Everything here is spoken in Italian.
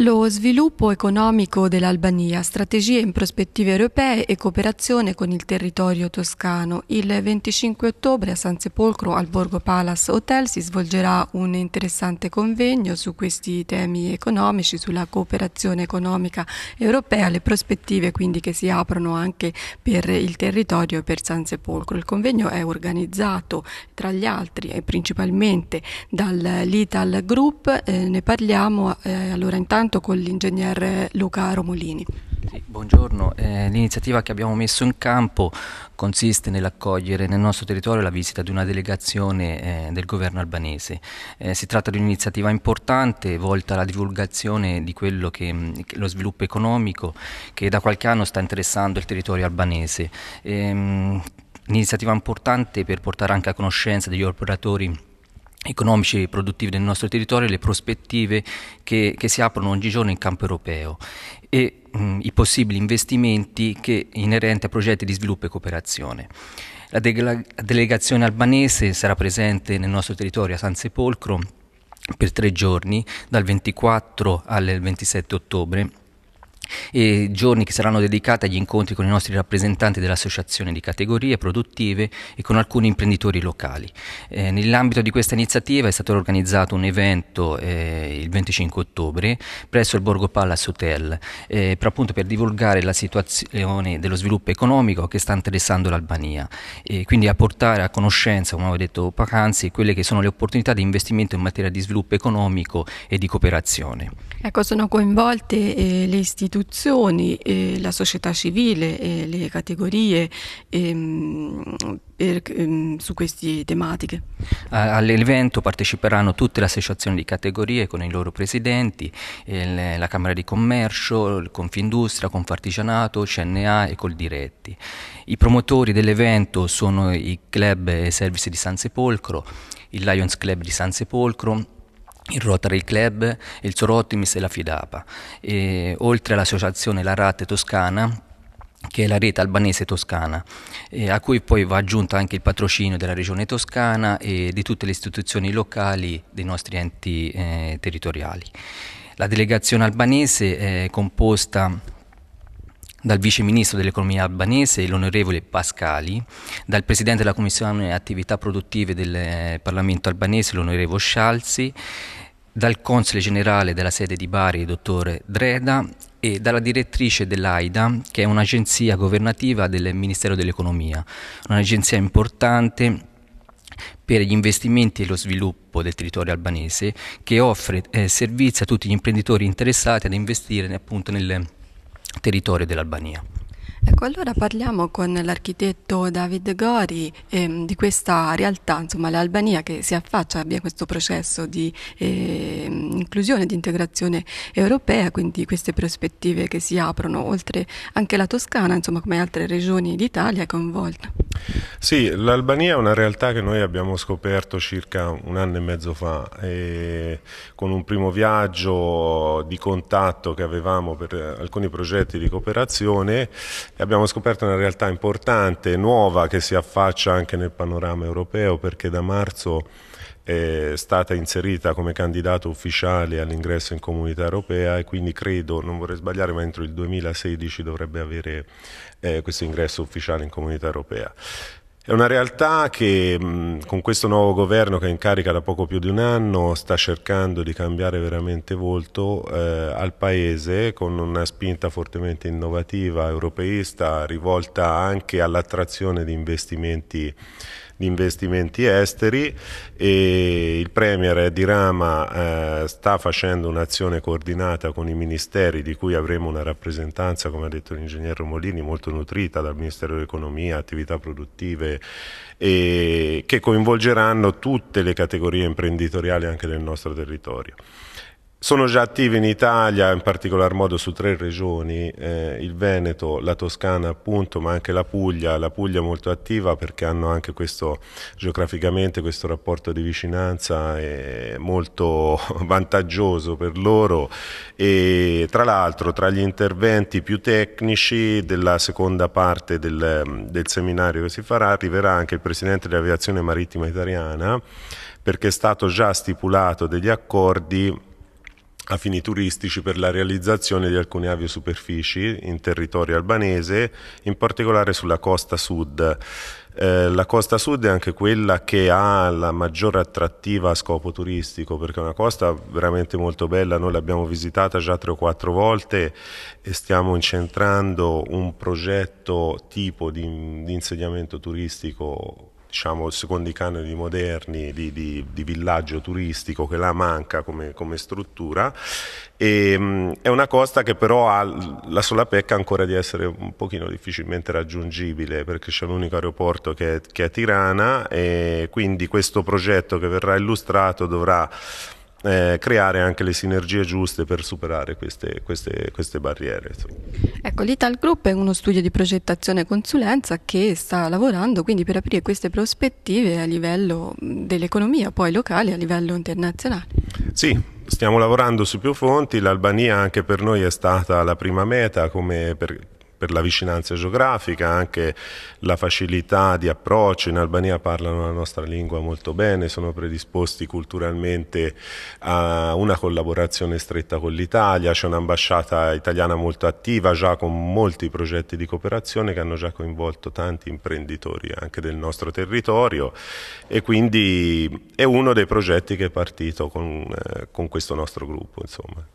Lo sviluppo economico dell'Albania, strategie in prospettive europee e cooperazione con il territorio toscano. Il 25 ottobre a San Sepolcro al Borgo Palace Hotel si svolgerà un interessante convegno su questi temi economici, sulla cooperazione economica europea, le prospettive quindi che si aprono anche per il territorio e per San Sepolcro. Il convegno è organizzato tra gli altri e principalmente dall'Ital Group, eh, ne parliamo eh, allora intanto intanto con l'ingegnere Luca Romolini. Sì, buongiorno, eh, l'iniziativa che abbiamo messo in campo consiste nell'accogliere nel nostro territorio la visita di una delegazione eh, del governo albanese. Eh, si tratta di un'iniziativa importante volta alla divulgazione di quello che, mm, che lo sviluppo economico che da qualche anno sta interessando il territorio albanese. Un'iniziativa ehm, importante per portare anche a conoscenza degli operatori economici e produttivi del nostro territorio e le prospettive che, che si aprono ogni giorno in campo europeo e mh, i possibili investimenti che, inerenti a progetti di sviluppo e cooperazione. La, de- la delegazione albanese sarà presente nel nostro territorio a San Sepolcro per tre giorni, dal 24 al 27 ottobre e giorni che saranno dedicati agli incontri con i nostri rappresentanti dell'associazione di categorie produttive e con alcuni imprenditori locali. Eh, nell'ambito di questa iniziativa è stato organizzato un evento eh, il 25 ottobre presso il Borgo Palace Hotel eh, per, appunto, per divulgare la situazione dello sviluppo economico che sta interessando l'Albania e quindi a portare a conoscenza, come avevo detto poc'anzi, quelle che sono le opportunità di investimento in materia di sviluppo economico e di cooperazione. Ecco, sono coinvolte eh, le istituzioni istituzioni, eh, la società civile e eh, le categorie ehm, per, ehm, su queste tematiche. All'evento parteciperanno tutte le associazioni di categorie con i loro presidenti, eh, la Camera di Commercio, il Confindustria, Confartigianato, CNA e Coldiretti. I promotori dell'evento sono i club e i servizi di San Sepolcro, il Lions Club di San Sepolcro, il Rotary Club, il Sorottimis e la Fidapa, e, oltre all'associazione La Rate Toscana, che è la rete albanese toscana, eh, a cui poi va aggiunto anche il patrocinio della regione toscana e di tutte le istituzioni locali dei nostri enti eh, territoriali. La delegazione albanese è composta dal vice ministro dell'economia albanese, l'onorevole Pascali, dal presidente della commissione attività produttive del eh, Parlamento albanese, l'onorevole Scialzi, dal console generale della sede di Bari, il dottor Dreda, e dalla direttrice dell'AIDA, che è un'agenzia governativa del Ministero dell'Economia, un'agenzia importante per gli investimenti e lo sviluppo del territorio albanese che offre eh, servizi a tutti gli imprenditori interessati ad investire appunto nel territorio dell'Albania. Ecco, allora parliamo con l'architetto David Gori eh, di questa realtà, insomma l'Albania che si affaccia, a questo processo di eh, inclusione, di integrazione europea, quindi queste prospettive che si aprono oltre anche la Toscana, insomma come altre regioni d'Italia è coinvolta. Sì, l'Albania è una realtà che noi abbiamo scoperto circa un anno e mezzo fa, e con un primo viaggio di contatto che avevamo per alcuni progetti di cooperazione e abbiamo scoperto una realtà importante, nuova, che si affaccia anche nel panorama europeo perché da marzo è stata inserita come candidato ufficiale all'ingresso in comunità europea e quindi credo, non vorrei sbagliare, ma entro il 2016 dovrebbe avere eh, questo ingresso ufficiale in comunità europea. È una realtà che mm, con questo nuovo governo che è in carica da poco più di un anno sta cercando di cambiare veramente volto eh, al Paese con una spinta fortemente innovativa, europeista, rivolta anche all'attrazione di investimenti di investimenti esteri e il Premier di Rama eh, sta facendo un'azione coordinata con i ministeri di cui avremo una rappresentanza, come ha detto l'ingegnere Molini, molto nutrita dal Ministero dell'Economia, attività produttive, che coinvolgeranno tutte le categorie imprenditoriali anche del nostro territorio. Sono già attivi in Italia, in particolar modo su tre regioni, eh, il Veneto, la Toscana appunto, ma anche la Puglia. La Puglia è molto attiva perché hanno anche questo, geograficamente questo rapporto di vicinanza molto vantaggioso per loro e tra l'altro tra gli interventi più tecnici della seconda parte del, del seminario che si farà arriverà anche il Presidente dell'Aviazione Marittima Italiana perché è stato già stipulato degli accordi a fini turistici per la realizzazione di alcune aviosuperfici in territorio albanese, in particolare sulla costa sud. Eh, la costa sud è anche quella che ha la maggiore attrattiva a scopo turistico perché è una costa veramente molto bella, noi l'abbiamo visitata già tre o quattro volte e stiamo incentrando un progetto tipo di, di insegnamento turistico diciamo, secondo i canoni moderni di, di, di, villaggio turistico che la manca come, come struttura. E, mh, mm, è una costa che però ha la sola pecca ancora di essere un pochino difficilmente raggiungibile perché c'è l'unico aeroporto che è, che è Tirana e quindi questo progetto che verrà illustrato dovrà eh, creare anche le sinergie giuste per superare queste, queste, queste barriere. Ecco, l'Ital Group è uno studio di progettazione e consulenza che sta lavorando quindi per aprire queste prospettive a livello dell'economia, poi locale e a livello internazionale. Sì, stiamo lavorando su più fonti, l'Albania anche per noi è stata la prima meta come per, per la vicinanza geografica, anche la facilità di approccio, in Albania parlano la nostra lingua molto bene, sono predisposti culturalmente a una collaborazione stretta con l'Italia, c'è un'ambasciata italiana molto attiva già con molti progetti di cooperazione che hanno già coinvolto tanti imprenditori anche del nostro territorio e quindi è uno dei progetti che è partito con, eh, con questo nostro gruppo. Insomma.